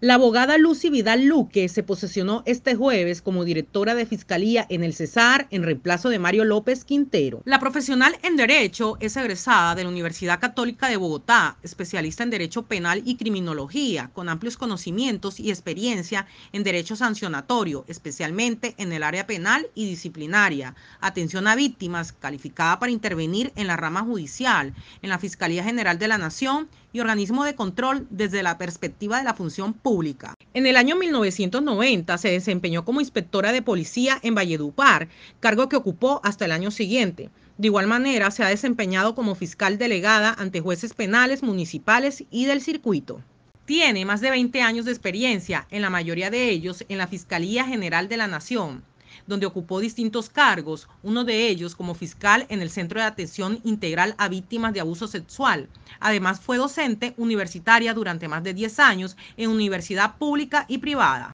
La abogada Lucy Vidal Luque se posesionó este jueves como directora de Fiscalía en el Cesar en reemplazo de Mario López Quintero. La profesional en Derecho es egresada de la Universidad Católica de Bogotá, especialista en Derecho Penal y Criminología, con amplios conocimientos y experiencia en Derecho Sancionatorio, especialmente en el área penal y disciplinaria, atención a víctimas, calificada para intervenir en la rama judicial, en la Fiscalía General de la Nación y organismo de control desde la perspectiva de la función pública. En el año 1990 se desempeñó como inspectora de policía en Valledupar, cargo que ocupó hasta el año siguiente. De igual manera, se ha desempeñado como fiscal delegada ante jueces penales municipales y del circuito. Tiene más de 20 años de experiencia, en la mayoría de ellos en la Fiscalía General de la Nación, donde ocupó distintos cargos, uno de ellos como fiscal en el Centro de Atención Integral a Víctimas de Abuso Sexual. Además, fue docente universitaria durante más de 10 años en universidad pública y privada.